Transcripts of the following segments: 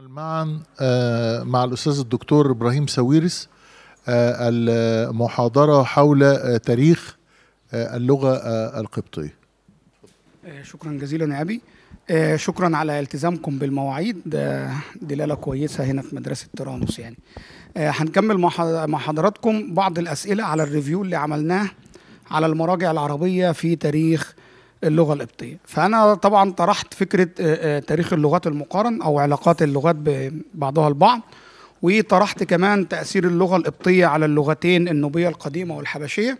نتعامل معا آه، مع الأستاذ الدكتور إبراهيم ساويرس آه، المحاضرة حول آه، تاريخ اللغة القبطية شكرا جزيلا يا أبي شكرا على التزامكم بالمواعيد دلالة كويسة هنا في مدرسة ترانوس يعني هنكمل مع حضراتكم بعض الأسئلة على الريفيو اللي عملناه على المراجع العربية في تاريخ اللغه القبطيه فانا طبعا طرحت فكره تاريخ اللغات المقارن او علاقات اللغات ببعضها البعض وطرحت كمان تاثير اللغه القبطيه على اللغتين النوبيه القديمه والحبشيه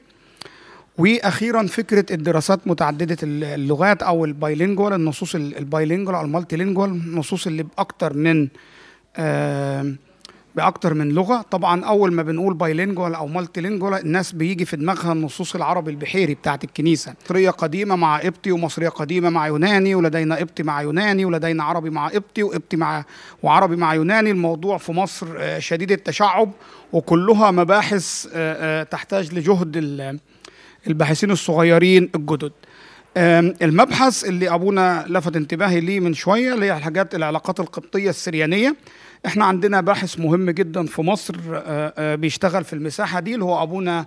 واخيرا فكره الدراسات متعدده اللغات او البايلينجوال النصوص البايلينجوال او المالتي لينجوال النصوص اللي باكثر من آه باكتر من لغه طبعا اول ما بنقول بايلينجوال او مالتي لينجوال الناس بيجي في دماغها النصوص العربي البحيري بتاعه الكنيسه مصريه قديمه مع قبطي ومصريه قديمه مع يوناني ولدينا قبطي مع يوناني ولدينا عربي مع قبطي وقبطي مع وعربي مع يوناني الموضوع في مصر آه، شديد التشعب وكلها مباحث آه، آه، تحتاج لجهد الباحثين الصغيرين الجدد المبحث اللي ابونا لفت انتباهي ليه من شويه اللي هي الحاجات العلاقات القبطيه السريانيه احنا عندنا باحث مهم جدا في مصر آه، آه، بيشتغل في المساحه دي اللي هو ابونا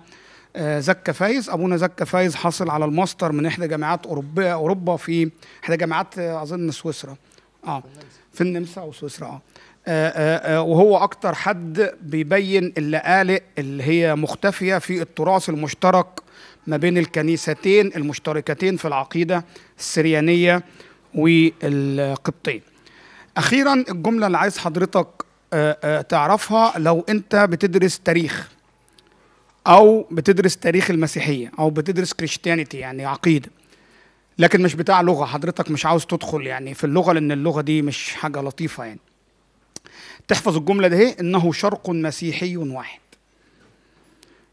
آه، زكا فايز ابونا زكا فايز حاصل على الماستر من احدى جامعات اوروبا اوروبا في احدى جامعات اظن سويسرا اه في النمسا او سويسرا اه وهو اكتر حد بيبين اللقالق اللي هي مختفيه في التراث المشترك ما بين الكنيستين المشتركتين في العقيده السريانيه والقبطيه اخيرا الجمله اللي عايز حضرتك آه، آه، تعرفها لو انت بتدرس تاريخ او بتدرس تاريخ المسيحيه او بتدرس كريستيانيتي يعني عقيده لكن مش بتاع لغه حضرتك مش عاوز تدخل يعني في اللغه لان اللغه دي مش حاجه لطيفه يعني تحفظ الجمله ده انه شرق مسيحي واحد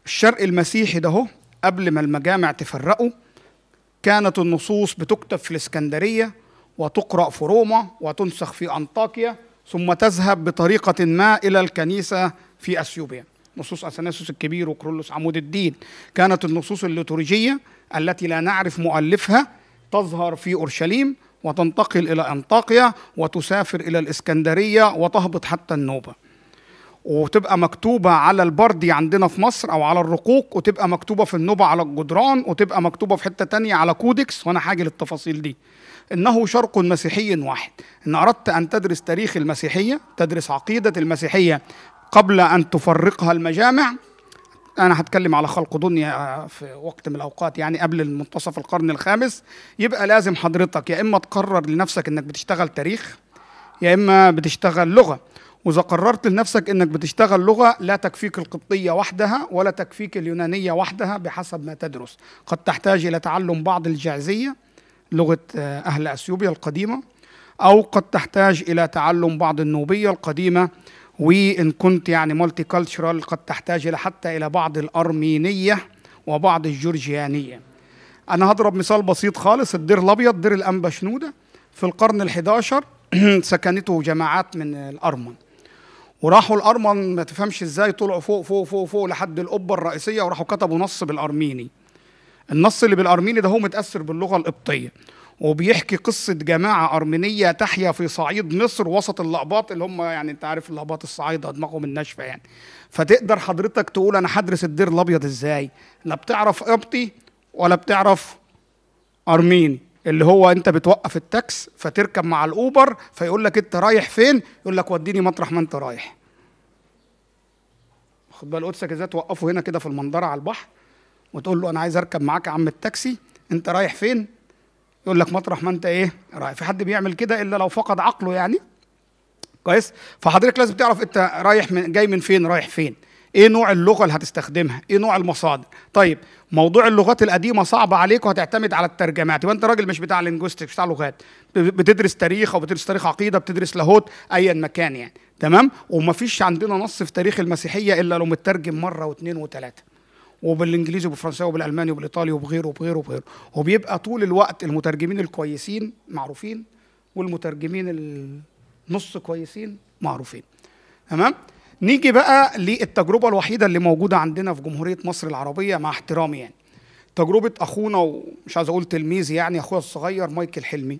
الشرق المسيحي ده قبل ما المجامع تفرقه كانت النصوص بتكتب في الاسكندريه وتقرأ في روما وتنسخ في أنطاكيا ثم تذهب بطريقة ما إلى الكنيسة في أثيوبيا نصوص أثناسوس الكبير وكرولوس عمود الدين كانت النصوص الليتورجية التي لا نعرف مؤلفها تظهر في أورشليم وتنتقل إلى أنطاكيا وتسافر إلى الإسكندرية وتهبط حتى النوبة وتبقى مكتوبة على البردي عندنا في مصر أو على الرقوق وتبقى مكتوبة في النوبة على الجدران وتبقى مكتوبة في حتة تانية على كودكس وأنا حاجة للتفاصيل دي إنه شرق مسيحي واحد إن أردت أن تدرس تاريخ المسيحية تدرس عقيدة المسيحية قبل أن تفرقها المجامع انا هتكلم على خلق دنيا آه، في وقت من الاوقات يعني قبل منتصف القرن الخامس يبقى لازم حضرتك يا اما تقرر لنفسك انك بتشتغل تاريخ يا اما بتشتغل لغه واذا قررت لنفسك انك بتشتغل لغه لا تكفيك القبطيه وحدها ولا تكفيك اليونانيه وحدها بحسب ما تدرس قد تحتاج الى تعلم بعض الجعزيه لغه آه، اهل اثيوبيا القديمه او قد تحتاج الى تعلم بعض النوبيه القديمه وان كنت يعني مالتي كالتشرال قد تحتاج الى حتى الى بعض الارمينيه وبعض الجورجيانيه انا هضرب مثال بسيط خالص الدير الابيض دير الانبا شنوده في القرن ال11 سكنته جماعات من الارمن وراحوا الارمن ما تفهمش ازاي طلعوا فوق فوق فوق فوق لحد القبه الرئيسيه وراحوا كتبوا نص بالارميني النص اللي بالارميني ده هو متاثر باللغه القبطيه وبيحكي قصة جماعة أرمينية تحيا في صعيد مصر وسط اللقباط اللي هم يعني أنت عارف اللقباط الصعايدة دماغهم الناشفة يعني فتقدر حضرتك تقول أنا هدرس الدير الأبيض إزاي لا بتعرف قبطي ولا بتعرف أرميني اللي هو انت بتوقف التاكس فتركب مع الاوبر فيقول لك انت رايح فين يقول لك وديني مطرح ما انت رايح خد بقى القدسك ازاي توقفه هنا كده في المنظره على البحر وتقول له انا عايز اركب معاك يا عم التاكسي انت رايح فين يقول لك مطرح ما انت ايه رايح في حد بيعمل كده الا لو فقد عقله يعني كويس فحضرتك لازم تعرف انت رايح من جاي من فين رايح فين ايه نوع اللغه اللي هتستخدمها ايه نوع المصادر طيب موضوع اللغات القديمه صعبه عليك وهتعتمد على الترجمات يبقى انت راجل مش بتاع لينجويستكس بتاع لغات بتدرس تاريخ او بتدرس تاريخ عقيده بتدرس لاهوت ايا مكان يعني تمام ومفيش عندنا نص في تاريخ المسيحيه الا لو مترجم مره واثنين وثلاثه وبالانجليزي وبالفرنسي وبالالماني وبالايطالي وبغيره وبغيره وبغيره وبيبقى طول الوقت المترجمين الكويسين معروفين والمترجمين النص كويسين معروفين تمام نيجي بقى للتجربه الوحيده اللي موجوده عندنا في جمهوريه مصر العربيه مع احترامي يعني تجربه اخونا ومش عايز اقول تلميذ يعني اخويا الصغير مايكل حلمي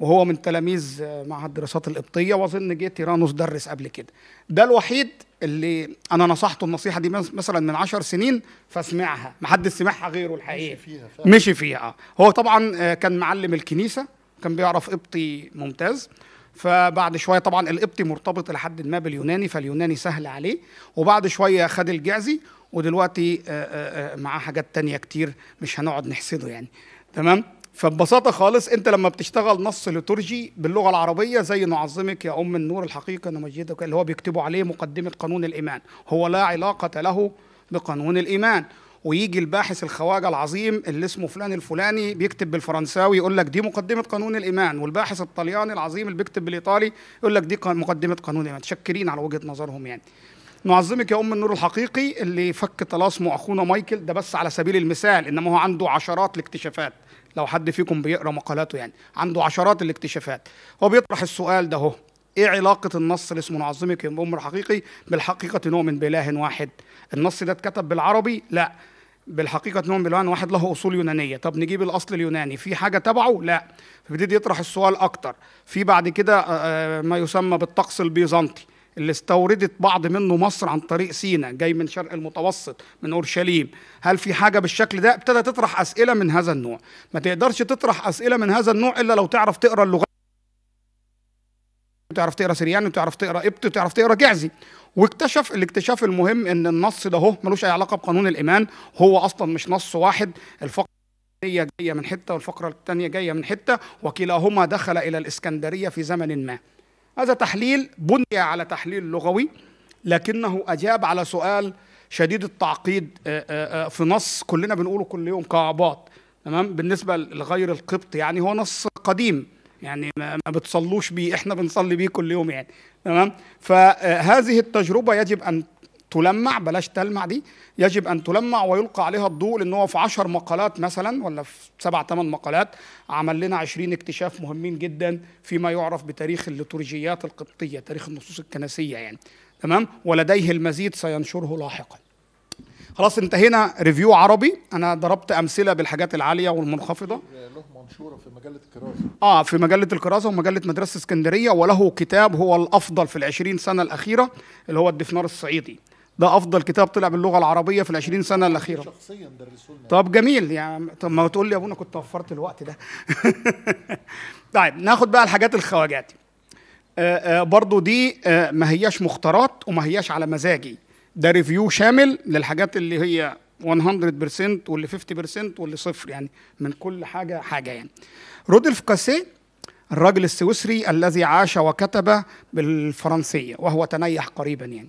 وهو من تلاميذ معهد الدراسات القبطيه واظن جه تيرانوس درس قبل كده ده الوحيد اللي انا نصحته النصيحه دي مثلا من عشر سنين فاسمعها محدش سمعها غيره الحقيقه مشي فيها فعلا. مشي فيها آه. هو طبعا آه، كان معلم الكنيسه كان بيعرف قبطي ممتاز فبعد شويه طبعا القبطي مرتبط الى حد ما باليوناني فاليوناني سهل عليه وبعد شويه خد الجعزي ودلوقتي آه، آه، آه، معاه حاجات تانية كتير مش هنقعد نحسده يعني تمام فببساطة خالص أنت لما بتشتغل نص لترجي باللغة العربية زي نعظمك يا أم النور الحقيقة نمجدك اللي هو بيكتبوا عليه مقدمة قانون الإيمان هو لا علاقة له بقانون الإيمان ويجي الباحث الخواجه العظيم اللي اسمه فلان الفلاني بيكتب بالفرنساوي يقول لك دي مقدمه قانون الايمان والباحث الطلياني العظيم اللي بيكتب بالايطالي يقول لك دي مقدمه قانون الايمان متشكرين على وجهه نظرهم يعني نعظمك يا ام النور الحقيقي اللي فك طلاسمه اخونا مايكل ده بس على سبيل المثال انما هو عنده عشرات الاكتشافات لو حد فيكم بيقرا مقالاته يعني عنده عشرات الاكتشافات هو بيطرح السؤال ده هو ايه علاقه النص اللي اسمه نعظمك يا امر حقيقي بالحقيقه نؤمن باله واحد النص ده اتكتب بالعربي لا بالحقيقه نؤمن باله واحد له اصول يونانيه طب نجيب الاصل اليوناني في حاجه تبعه لا فبيبتدي يطرح السؤال اكتر في بعد كده آه، آه، ما يسمى بالطقس البيزنطي اللي استوردت بعض منه مصر عن طريق سينا جاي من شرق المتوسط من اورشليم هل في حاجه بالشكل ده ابتدى تطرح اسئله من هذا النوع ما تقدرش تطرح اسئله من هذا النوع الا لو تعرف تقرا اللغة وتعرف تقرا سريان وتعرف تقرا ابت وتعرف تقرا جعزي واكتشف الاكتشاف المهم ان النص ده هو ملوش اي علاقه بقانون الايمان هو اصلا مش نص واحد الفقره جايه من حته والفقره الثانيه جايه من حته وكلاهما دخل الى الاسكندريه في زمن ما هذا تحليل بني على تحليل لغوي لكنه اجاب على سؤال شديد التعقيد آه، آه، آه، في نص كلنا بنقوله كل يوم كعباط تمام بالنسبه لغير القبط يعني هو نص قديم يعني ما بتصلوش بيه احنا بنصلي بيه كل يوم يعني تمام فهذه التجربه يجب ان تلمع بلاش تلمع دي يجب ان تلمع ويلقى عليها الضوء لان هو في 10 مقالات مثلا ولا في 7 8 مقالات عمل لنا 20 اكتشاف مهمين جدا فيما يعرف بتاريخ الليتورجيات القبطيه تاريخ النصوص الكنسيه يعني تمام ولديه المزيد سينشره لاحقا خلاص انتهينا ريفيو عربي انا ضربت امثله بالحاجات العاليه والمنخفضه له منشوره في مجله الكراسه اه في مجله الكراسه ومجله مدرسه اسكندريه وله كتاب هو الافضل في العشرين سنه الاخيره اللي هو الدفنار الصعيدي ده افضل كتاب طلع باللغه العربيه في العشرين 20 سنه الاخيره شخصيا درسولنا طب جميل يعني طب ما تقول لي يا ابونا كنت وفرت الوقت ده طيب ناخد بقى الحاجات الخواجات آه، آه، برضو دي آه، ما هياش مختارات وما هياش على مزاجي ده ريفيو شامل للحاجات اللي هي 100% واللي 50% واللي صفر يعني من كل حاجه حاجه يعني رودلف كاسيه الراجل السويسري الذي عاش وكتب بالفرنسيه وهو تنيح قريبا يعني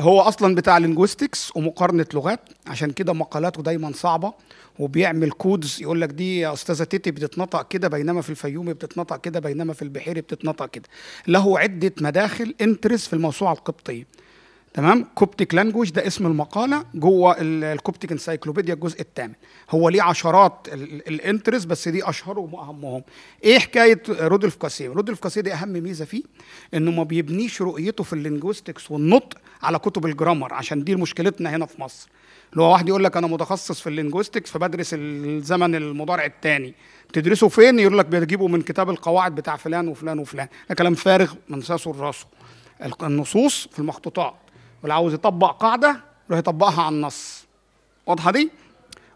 هو اصلا بتاع لينجويستكس ومقارنه لغات عشان كده مقالاته دايما صعبه وبيعمل كودز يقول لك دي يا استاذه تيتي بتتنطق كده بينما في الفيومي بتتنطق كده بينما في البحيري بتتنطق كده له عده مداخل انترس في الموسوعه القبطيه تمام كوبتيك لانجوج ده اسم المقاله جوه الكوبتيك انسايكلوبيديا الجزء الثامن هو ليه عشرات الانترس بس دي اشهرهم واهمهم ايه حكايه رودولف كاسيه رودولف كاسيه دي اهم ميزه فيه انه ما بيبنيش رؤيته في اللينجويستكس والنطق على كتب الجرامر عشان دي مشكلتنا هنا في مصر اللي هو واحد يقول لك انا متخصص في اللينجويستكس فبدرس الزمن المضارع الثاني تدرسه فين يقول لك بتجيبه من كتاب القواعد بتاع فلان وفلان وفلان ده كلام فارغ من ساسه لراسه النصوص في المخطوطات واللي عاوز يطبق قاعده يروح يطبقها على النص واضحه دي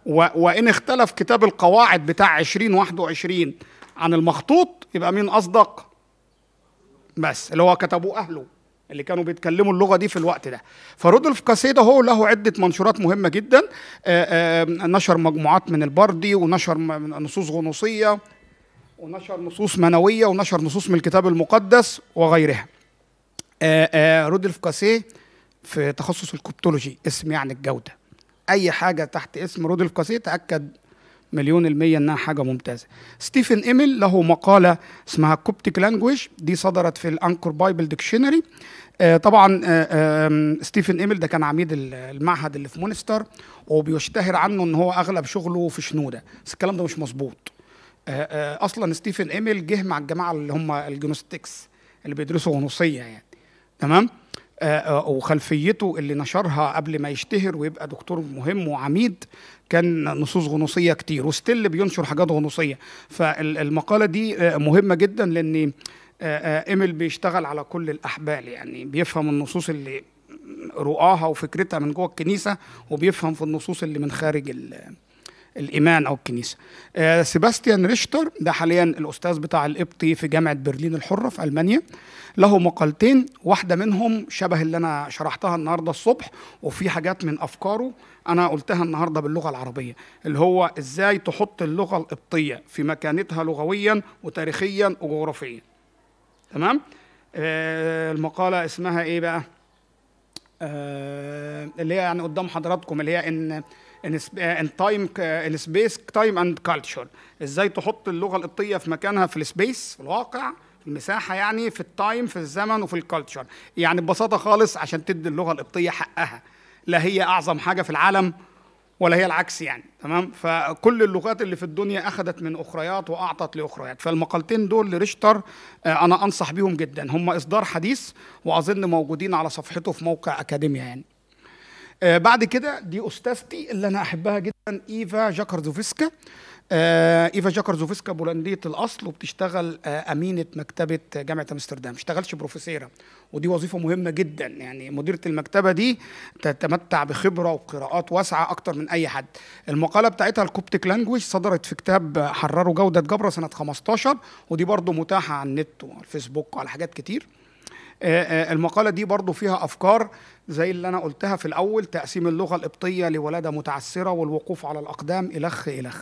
وان اختلف كتاب القواعد بتاع 2021 عن المخطوط يبقى مين اصدق بس اللي هو كتبوه اهله اللي كانوا بيتكلموا اللغه دي في الوقت ده فرودولف كاسيدا هو له عده منشورات مهمه جدا آآ آآ نشر مجموعات من البردي ونشر نصوص غنوصيه ونشر نصوص منويه ونشر نصوص من الكتاب المقدس وغيرها آآ رودولف كاسيه في تخصص الكوبتولوجي اسم يعني الجوده اي حاجه تحت اسم رودولف كاسيه تاكد مليون المية انها حاجة ممتازة ستيفن ايميل له مقالة اسمها كوبتيك لانجويج دي صدرت في الانكور بايبل ديكشنري آه، طبعا آه، ستيفن ايميل ده كان عميد المعهد اللي في مونستر وبيشتهر عنه ان هو اغلب شغله في شنودة بس الكلام ده مش مظبوط آه، اصلا ستيفن ايميل جه مع الجماعة اللي هم الجنوستكس اللي بيدرسوا غنوصية يعني تمام آه، آه، وخلفيته اللي نشرها قبل ما يشتهر ويبقى دكتور مهم وعميد كان نصوص غنوصيه كتير وستيل بينشر حاجات غنوصيه فالمقاله دي آه، مهمه جدا لان ايميل بيشتغل على كل الاحبال يعني بيفهم النصوص اللي رؤاها وفكرتها من جوه الكنيسه وبيفهم في النصوص اللي من خارج الايمان او الكنيسه آه سيباستيان ريشتر ده حاليا الاستاذ بتاع القبطي في جامعه برلين الحره في المانيا له مقالتين واحده منهم شبه اللي انا شرحتها النهارده الصبح وفي حاجات من افكاره انا قلتها النهارده باللغه العربيه اللي هو ازاي تحط اللغه القبطيه في مكانتها لغويا وتاريخيا وجغرافيا تمام آه المقاله اسمها ايه بقى آه اللي هي يعني قدام حضراتكم اللي هي ان ان تايم ان سبيس تايم اند كالتشر ازاي تحط اللغه القبطيه في مكانها في السبيس في الواقع المساحه يعني في التايم في الزمن وفي الكالتشر يعني ببساطه خالص عشان تدي اللغه القبطيه حقها لا هي اعظم حاجه في العالم ولا هي العكس يعني تمام فكل اللغات اللي في الدنيا اخذت من اخريات واعطت لاخريات فالمقالتين دول لريشتر آه، انا انصح بيهم جدا هم اصدار حديث واظن موجودين على صفحته في موقع اكاديميا يعني آه بعد كده دي استاذتي اللي انا احبها جدا ايفا جاكرزوفسكا آه ايفا جاكرزوفسكا بولنديه الاصل وبتشتغل آه امينه مكتبه جامعه امستردام ما اشتغلش بروفيسيره ودي وظيفه مهمه جدا يعني مديره المكتبه دي تتمتع بخبره وقراءات واسعه اكتر من اي حد المقاله بتاعتها الكوبتيك لانجويج صدرت في كتاب حرره جوده جبره سنه 15 ودي برضو متاحه على النت وعلى الفيسبوك وعلى حاجات كتير آه، آه، المقاله دي برضو فيها افكار زي اللي انا قلتها في الاول تقسيم اللغه القبطيه لولاده متعسره والوقوف على الاقدام الخ الخ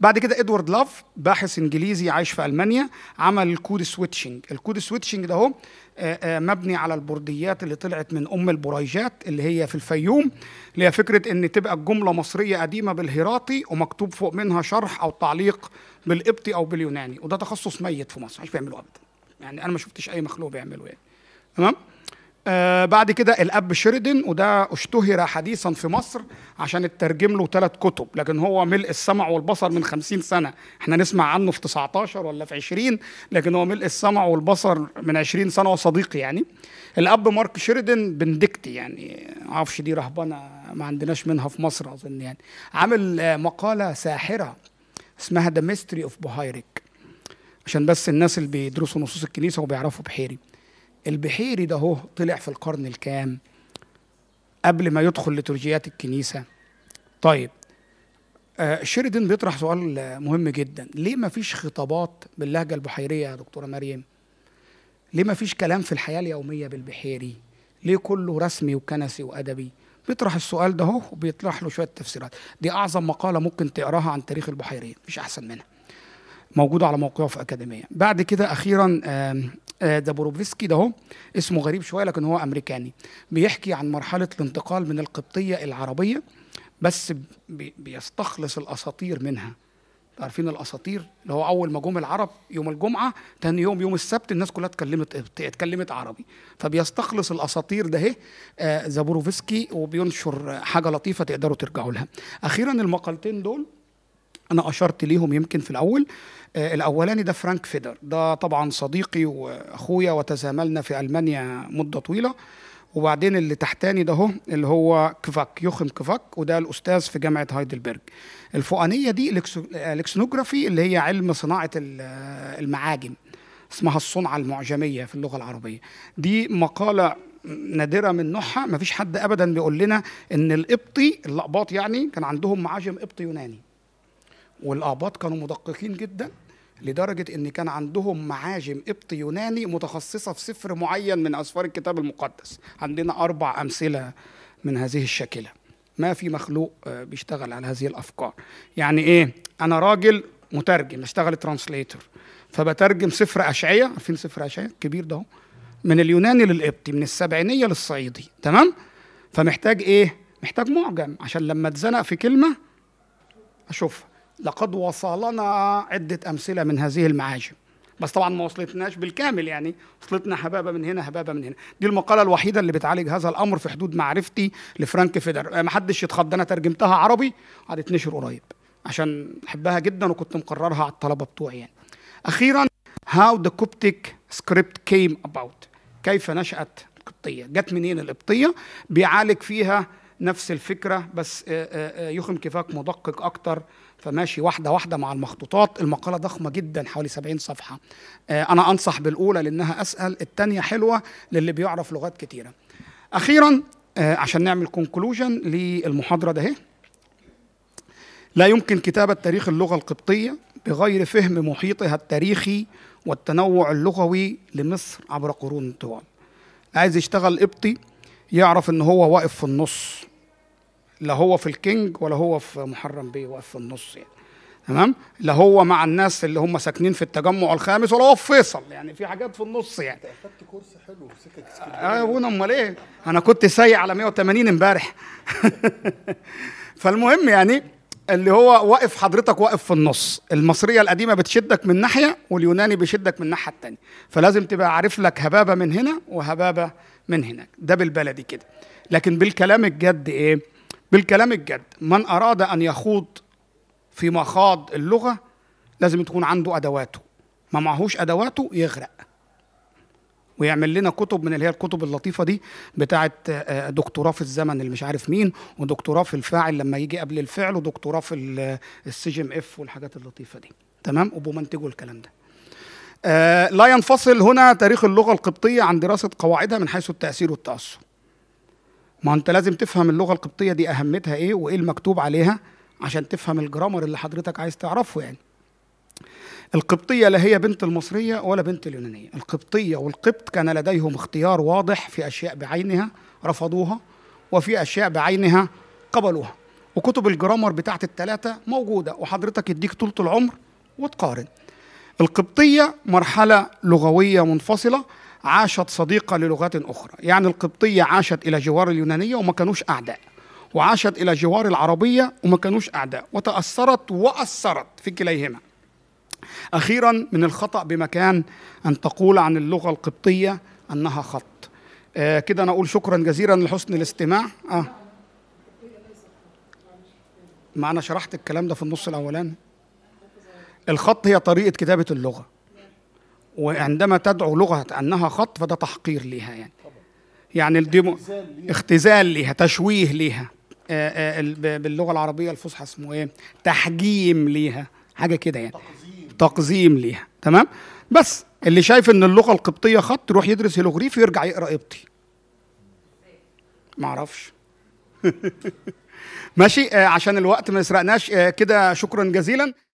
بعد كده ادوارد لاف باحث انجليزي عايش في المانيا عمل الكود سويتشنج الكود سويتشنج ده هو آه، مبني على البرديات اللي طلعت من ام البريجات اللي هي في الفيوم اللي هي فكره ان تبقى الجمله مصريه قديمه بالهيراطي ومكتوب فوق منها شرح او تعليق بالقبطي او باليوناني وده تخصص ميت في مصر مش بيعملوه ابدا يعني انا ما شفتش اي مخلوق بيعمله يعني تمام آه بعد كده الاب شيردن وده اشتهر حديثا في مصر عشان اترجم له ثلاث كتب لكن هو ملء السمع والبصر من خمسين سنه احنا نسمع عنه في 19 ولا في 20 لكن هو ملء السمع والبصر من 20 سنه وصديقي يعني الاب مارك شيردن بندكتي يعني معرفش دي رهبنه ما عندناش منها في مصر اظن يعني عامل مقاله ساحره اسمها ذا ميستري اوف بوهايرك عشان بس الناس اللي بيدرسوا نصوص الكنيسه وبيعرفوا بحيري البحيري ده هو طلع في القرن الكام قبل ما يدخل لترجيات الكنيسة طيب آه شيريدن بيطرح سؤال مهم جدا ليه ما فيش خطابات باللهجة البحيرية يا دكتورة مريم ليه ما فيش كلام في الحياة اليومية بالبحيري ليه كله رسمي وكنسي وأدبي بيطرح السؤال ده وبيطرح له شوية تفسيرات دي أعظم مقالة ممكن تقراها عن تاريخ البحيرية مفيش أحسن منها موجودة على موقعه في أكاديمية بعد كده أخيرا آه آه، ده هو اسمه غريب شويه لكن هو امريكاني بيحكي عن مرحله الانتقال من القبطيه العربيه بس بيستخلص الاساطير منها عارفين الاساطير اللي هو اول ما جم العرب يوم الجمعه تاني يوم يوم السبت الناس كلها اتكلمت اتكلمت عربي فبيستخلص الاساطير ده زابوروفسكي آه، وبينشر حاجه لطيفه تقدروا ترجعوا لها اخيرا المقالتين دول انا اشرت ليهم يمكن في الاول آه، الاولاني ده فرانك فيدر ده طبعا صديقي واخويا وتزاملنا في المانيا مده طويله وبعدين اللي تحتاني ده هو اللي هو كفاك يوخم كفاك وده الاستاذ في جامعه هايدلبرج الفوقانيه دي الكسنوجرافي اللي هي علم صناعه المعاجم اسمها الصنعه المعجميه في اللغه العربيه دي مقاله نادره من نوعها مفيش حد ابدا بيقول لنا ان القبطي اللقباط يعني كان عندهم معاجم قبطي يوناني والاقباط كانوا مدققين جدا لدرجه ان كان عندهم معاجم قبط يوناني متخصصه في سفر معين من اسفار الكتاب المقدس عندنا اربع امثله من هذه الشاكله ما في مخلوق آه، بيشتغل على هذه الافكار يعني ايه انا راجل مترجم اشتغل ترانسليتر فبترجم سفر اشعياء عارفين سفر اشعياء كبير ده من اليوناني للقبطي من السبعينيه للصعيدي تمام فمحتاج ايه محتاج معجم عشان لما اتزنق في كلمه اشوفها لقد وصلنا عدة أمثلة من هذه المعاجم بس طبعا ما وصلتناش بالكامل يعني وصلتنا حبابه من هنا حبابه من هنا دي المقاله الوحيده اللي بتعالج هذا الامر في حدود معرفتي لفرانك فيدر آه، ما حدش يتخض انا ترجمتها عربي هتتنشر قريب عشان بحبها جدا وكنت مقررها على الطلبه بتوعي يعني اخيرا how the Coptic script came about كيف نشأت القبطية جت منين القبطية بيعالج فيها نفس الفكره بس آه، آه، آه، يخم كفاك مدقق اكتر فماشي واحده واحده مع المخطوطات المقاله ضخمه جدا حوالي 70 صفحه انا انصح بالاولى لانها اسهل الثانيه حلوه للي بيعرف لغات كتيره اخيرا عشان نعمل كونكلوجن للمحاضره ده لا يمكن كتابه تاريخ اللغه القبطيه بغير فهم محيطها التاريخي والتنوع اللغوي لمصر عبر قرون طوال عايز يشتغل قبطي يعرف ان هو واقف في النص لا هو في الكينج ولا هو في محرم بيه واقف في النص يعني تمام لا هو مع الناس اللي هم ساكنين في التجمع الخامس ولا هو في فيصل يعني في حاجات في النص يعني خدت كورس حلو في سكه اسكندريه اه يا ابونا امال ايه انا كنت سايق على 180 امبارح فالمهم يعني اللي هو واقف حضرتك واقف في النص المصريه القديمه بتشدك من ناحيه واليوناني بيشدك من الناحيه الثانيه فلازم تبقى عارف لك هبابه من هنا وهبابه من هناك ده بالبلدي كده لكن بالكلام الجد ايه بالكلام الجد من أراد أن يخوض في مخاض اللغة لازم تكون عنده أدواته ما معهوش أدواته يغرق ويعمل لنا كتب من اللي هي الكتب اللطيفه دي بتاعه آه، دكتوراه في الزمن اللي مش عارف مين ودكتوراه في الفاعل لما يجي قبل الفعل ودكتوراه في السجم اف آه، والحاجات اللطيفه دي تمام وبمنتجوا الكلام ده آه، لا ينفصل هنا تاريخ اللغه القبطيه عن دراسه قواعدها من حيث التاثير والتاثر ما انت لازم تفهم اللغه القبطيه دي اهميتها ايه وايه المكتوب عليها عشان تفهم الجرامر اللي حضرتك عايز تعرفه يعني القبطية لا هي بنت المصرية ولا بنت اليونانية القبطية والقبط كان لديهم اختيار واضح في أشياء بعينها رفضوها وفي أشياء بعينها قبلوها وكتب الجرامر بتاعت التلاتة موجودة وحضرتك يديك طولة العمر وتقارن القبطية مرحلة لغوية منفصلة عاشت صديقة للغات أخرى يعني القبطية عاشت إلى جوار اليونانية وما كانوش أعداء وعاشت إلى جوار العربية وما كانوش أعداء وتأثرت وأثرت في كليهما أخيرا من الخطأ بمكان أن تقول عن اللغة القبطية أنها خط آه كده أنا أقول شكرا جزيلا لحسن الاستماع آه. ما أنا شرحت الكلام ده في النص الأولاني الخط هي طريقة كتابة اللغة وعندما تدعو لغه انها خط فده تحقير ليها يعني يعني الديمو اختزال ليها تشويه ليها آه، آه، باللغه العربيه الفصحى اسمه ايه تحجيم ليها حاجه كده يعني تقزيم تقزيم ليها تمام بس اللي شايف ان اللغه القبطيه خط يروح يدرس هيلوغريف ويرجع يقرا قبطي معرفش ماشي آه، عشان الوقت ما يسرقناش كده شكرا جزيلا